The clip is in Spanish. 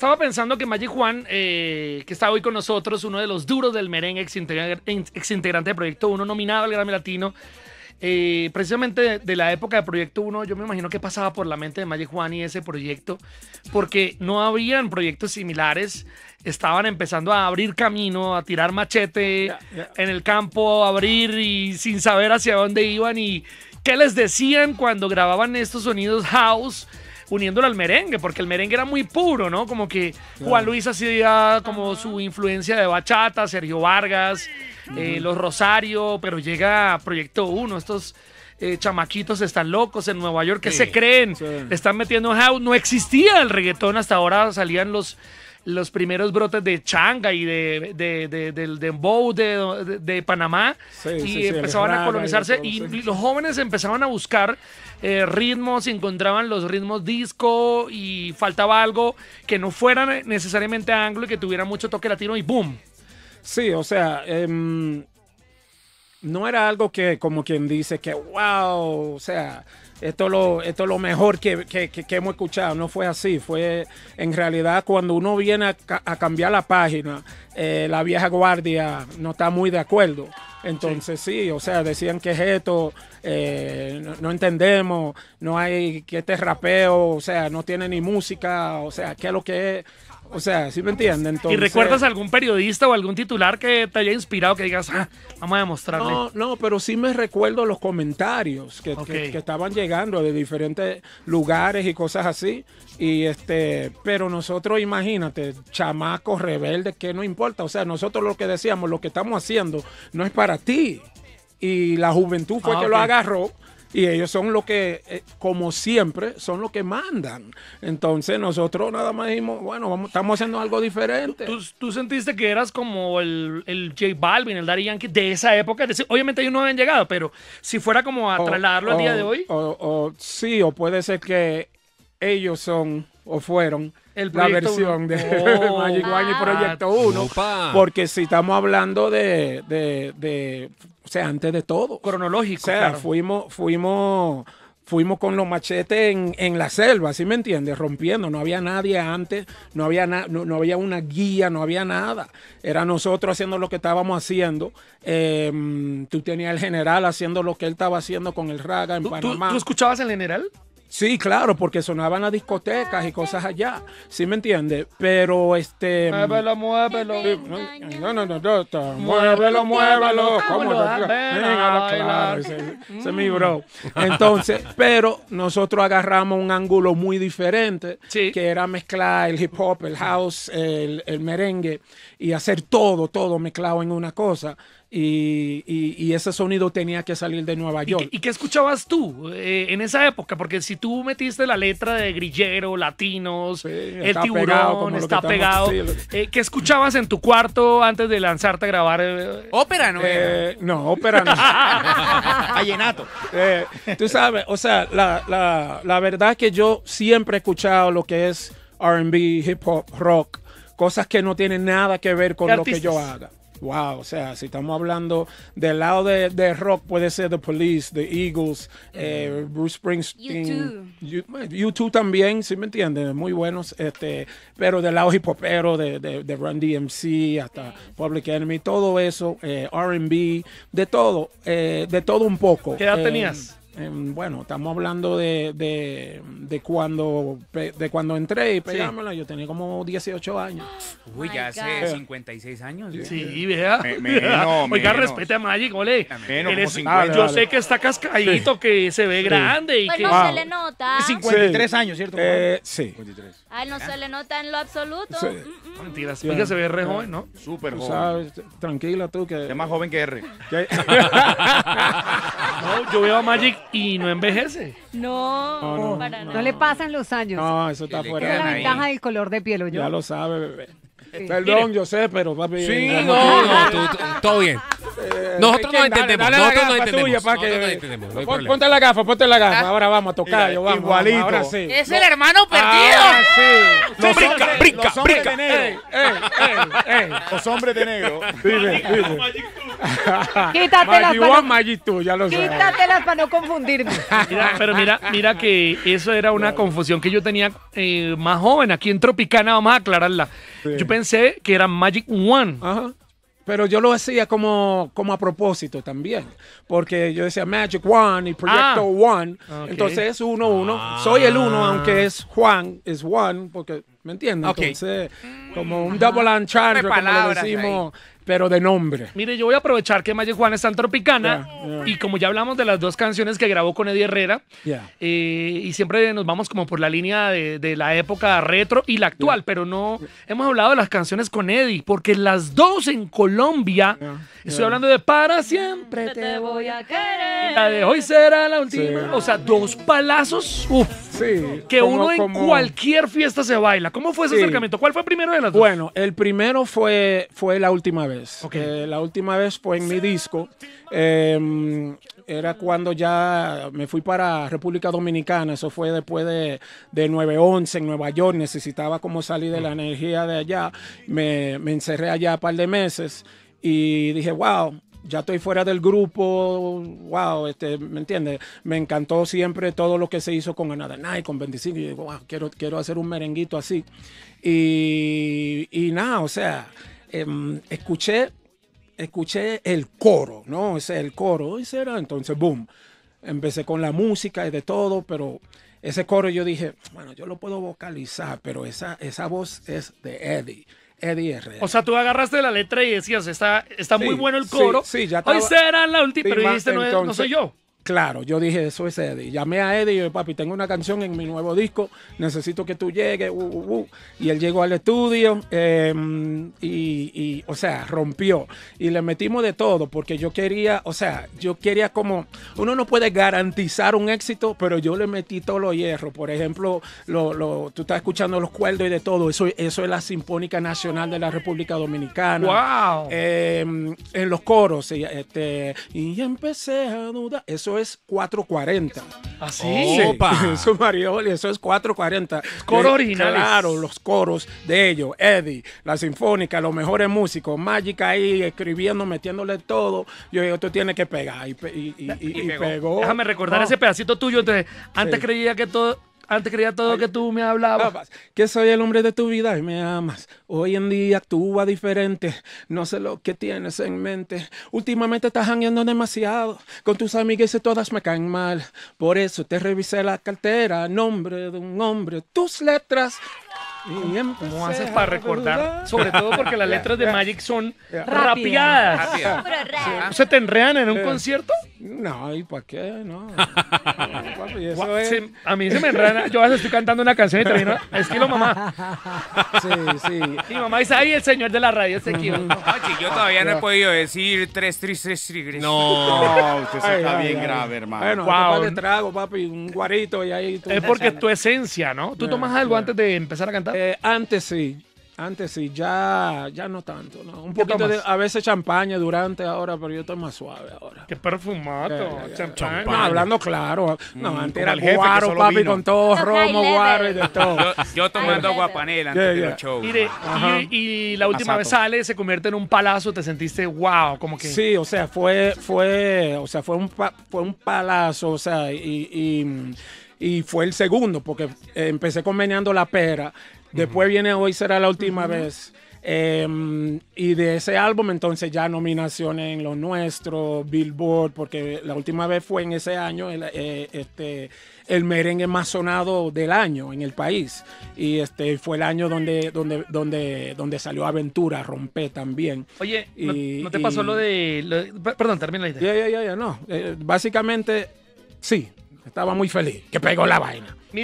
estaba pensando que Magic Juan, eh, que está hoy con nosotros, uno de los duros del merengue, exintegrante ex de Proyecto 1, nominado al Grammy Latino, eh, precisamente de, la época de Proyecto 1, yo me imagino que pasaba por la mente de Magic Juan y ese proyecto, porque no habían proyectos similares, estaban empezando a abrir camino, a tirar machete en el campo, a abrir y sin saber hacia dónde iban y qué les decían cuando grababan estos sonidos house uniéndolo al merengue, porque el merengue era muy puro, ¿no? Como que Juan Luis hacía como su influencia de bachata, Sergio Vargas, eh, Los Rosario, pero llega a Proyecto 1, estos... Eh, chamaquitos están locos en Nueva York, que se creen? están metiendo house. No existía el reggaetón, hasta ahora salían los, los primeros brotes de changa y de, de, de del dembow de, de, Panamá y empezaban a colonizarse y, los jóvenes empezaban a buscar ritmos eh, ritmos, encontraban los ritmos disco y faltaba algo que no fuera necesariamente anglo y que tuviera mucho toque latino y boom. Sí, o sea, em, no era algo que, como quien dice, que wow, o sea, esto es lo, esto lo mejor que, hemos escuchado. No fue así. Fue en realidad cuando uno viene a, cambiar la página, eh, la vieja guardia no está muy de acuerdo. Entonces sí, o sea, decían que es esto, eh, no, entendemos, no hay que este rapeo, o sea, no tiene ni música, o sea, ¿qué es lo que es? O sea, ¿sí me entienden? ¿Y recuerdas algún periodista o algún titular que te haya inspirado que digas, ah, vamos a demostrarle? No, no, pero sí me recuerdo los comentarios que, estaban llegando de diferentes lugares y cosas así. Y este, pero nosotros, imagínate, chamacos rebeldes, que no importa. O sea, nosotros lo que decíamos, lo que estamos haciendo no es para ti. Y la juventud fue ah, que lo agarró y ellos son los que, eh, como siempre, son los que mandan. Entonces nosotros nada más dijimos, bueno, estamos haciendo algo diferente. ¿Tú, sentiste que eras como el, el, J Balvin, el Daddy Yankee de esa época? obviamente ellos no habían llegado, pero si fuera como a trasladarlo al día de hoy. O, sí, o puede ser que ellos son o fueron la versión de Magic y ah. Proyecto 1. porque si estamos hablando de sea, antes de todo. Cronológico. fuimos, fuimos, fuimos con los machetes en, la selva, ¿sí me entiendes? Rompiendo. No había nadie antes, no había, nada no, había una guía, no había nada. Era nosotros haciendo lo que estábamos haciendo. Em, tú tenías el general haciendo lo que él estaba haciendo con el raga en Panamá. ¿Tú, ¿tú escuchabas al general? Sí, claro, porque sonaban a discotecas y cosas allá. ¿Sí me entiendes? Pero este. Muévelo, muévelo. No, no, no, no. Muévelo, muévelo. ¿Cómo ah, Venga, Claro, ese, mi bro. Entonces, pero nosotros agarramos un ángulo muy diferente, que era mezclar el hip hop, el house, el, el merengue y hacer todo, todo mezclado en una cosa y, ese sonido tenía que salir de Nueva York. ¿Y, qué escuchabas tú eh, en esa época? Porque si tú metiste la letra de grillero, latinos, el tiburón, está pegado, eh, ¿qué escuchabas en tu cuarto antes de lanzarte a grabar? Eh? ópera, ¿no? no, ópera no. Vallenato. tú sabes, o sea, la, verdad que yo siempre he escuchado lo que es RB, hip hop, rock, cosas que no tienen nada que ver con lo que yo haga wow, o sea, si estamos hablando del lado de, rock, puede ser The Police, The Eagles, eh, mm. Bruce Springsteen, YouTube también, si me entienden, muy buenos, este, pero del lado hip hopero, de, de, de Run DMC, hasta Public Enemy, todo eso, eh, RB, de todo, eh, de todo un poco. ¿Qué edad tenías? Em, bueno, estamos hablando de, de, cuando, de cuando entré y pegámosla yo tenía como 18 años. Uy, ya hace 56 años. Sí, ¿eh? vea. Oiga, respete a Magic, ole. Menos, yo ah, sé que está cascadito, que se ve grande. Y pues no se le nota. 53 años, ¿cierto? Eh, sí. Ay, no se ¿Ah? le nota en lo absoluto. Mm, mm. Mentiras. Oiga, se ve re joven, ¿no? Súper joven. tranquila tú que... Es más joven que R. No, yo veo a Magic y no envejece. No, no, le pasan los años. No, eso está fuera. Es la ventaja del color de piel, yo. Ya lo sabe, bebé. Perdón, yo sé, pero papi. Sí, no, no, todo bien. Eh, nosotros no entendemos. nosotros no entendemos. ponte la gafa, ponte la gafa. Ah, ahora vamos a tocar. vamos, Igualito. Es el hermano perdido. Los hombres, De negro. los hombres de negro. Quítate las Quítatelas para no confundirte pero mira, mira que eso era una confusión que yo tenía eh, más joven. Aquí en Tropicana vamos a aclararla. Yo pensé que era Magic One. Ajá. Pero yo lo hacía como, como a propósito también. Porque yo decía Magic One y Proyecto ah, One. Entonces es uno, uno. Ah. Soy el uno, aunque es Juan, es One, porque, ¿me entiendes? Entonces, como un mm, double entendre, como le decimos pero de nombre. Mire, yo voy a aprovechar que Maye Juan es tan tropicana y como ya hablamos de las dos canciones que grabó con Eddie Herrera, eh, y siempre nos vamos como por la línea de, de la época retro y la actual, pero no hemos hablado de las canciones con Eddie, porque las dos en Colombia, estoy hablando de Para siempre te voy a querer, la de hoy será la última, o sea, dos palazos, uff que uno en cualquier fiesta se baila. ¿Cómo fue ese acercamiento? ¿Cuál fue el primero de las dos? Bueno, el primero fue, fue la última vez. Eh, la última vez fue en mi disco. Em, era cuando ya me fui para República Dominicana. Eso fue después de, de 9-11 en Nueva York. Necesitaba como salir de la energía de allá. Me, encerré allá un par de meses y dije, wow, ya estoy fuera del grupo, wow, este, ¿me entiendes? Me encantó siempre todo lo que se hizo con Another con 25, y digo, quiero, quiero hacer un merenguito así. Y, y nada, o sea, em, escuché, escuché el coro, ¿no? Ese el coro, y será, entonces, boom. Empecé con la música y de todo, pero ese coro yo dije, bueno, yo lo puedo vocalizar, pero esa, esa voz es de Eddie o sea, tú agarraste la letra y decías, está, está muy bueno el coro. Hoy será la última, pero dijiste, no, no soy yo. Claro, yo dije, eso es Eddie. Llamé a Eddie y yo, papi, tengo una canción en mi nuevo disco, necesito que tú llegues. Uh, uh, uh. Y él llegó al estudio em, y, o sea, rompió. Y le metimos de todo porque yo quería, o sea, yo quería como, uno no puede garantizar un éxito, pero yo le metí todo lo hierro. Por ejemplo, tú estás escuchando los cuerdos y de todo. Eso, eso es la Sinfónica Nacional de la República Dominicana. ¡Wow! Em, en los coros, este, y empecé a dudar. Eso es es 440. ¿Así? ¿Ah, Opa. Sí, Marioli, eso es 440. Coros originales. Claro, los coros de ellos. Eddie, la sinfónica, los mejores músicos. Magic ahí escribiendo, metiéndole todo. Yo digo, tú tienes que pegar. Y, pegó. Déjame recordar ese pedacito tuyo. Entonces, antes creía que todo antes creía todo que tú me hablabas. Que soy el hombre de tu vida y me amas. Hoy en día actúa diferente. No sé lo que tienes en mente. Últimamente estás jangueando demasiado. Con tus amigas y todas me caen mal. Por eso te revisé la cartera. Nombre de un hombre. Tus letras. ¿Cómo haces para recordar? Sobre todo porque las letras de Magic son rapeadas. ¿Se te enrean en un eh. concierto? No, ¿y para qué? No. a mí se me enrana. Yo estoy cantando una canción y termino Esquilo, mamá. Sí, sí. Y mamá dice, ay, el señor de la radio se equivocó. yo todavía no he podido decir tres tres tigres. No, usted se está bien grave, hermano. Bueno, wow. trago, papi, un guarito y ahí... Es porque es tu esencia, ¿no? ¿Tú tomas algo antes de empezar a cantar? Eh, antes sí. Antes sí, ya, ya no tanto, ¿no? Un poquito de, a veces champaña durante ahora, pero yo estoy más suave ahora. Qué perfumado eh, champaña. Eh, hablando claro. No, mm, antes era el jefe, guaro, papi, con todo, romo, guaro y de todo. Yo, yo tomando panela antes de los shows. Y, la última vez sale, se convierte en un palazo, te sentiste wow, como que... Sí, o sea, fue, fue, o sea, fue un, fue un palazo, o sea, y, y fue el segundo, porque empecé conveniando la Pera Después viene Hoy será la última vez. Em, y de ese álbum entonces ya nominaciones en lo nuestro, Billboard, porque la última vez fue en ese año el, eh, este, el merengue más sonado del año en el país. Y este fue el año donde, donde, donde, donde salió Aventura, Rompe también. Oye, ¿no, te pasó lo de... perdón, termina la idea. Ya, ya, ya, no. Eh, básicamente, sí, estaba muy feliz, que pegó la vaina. Mire,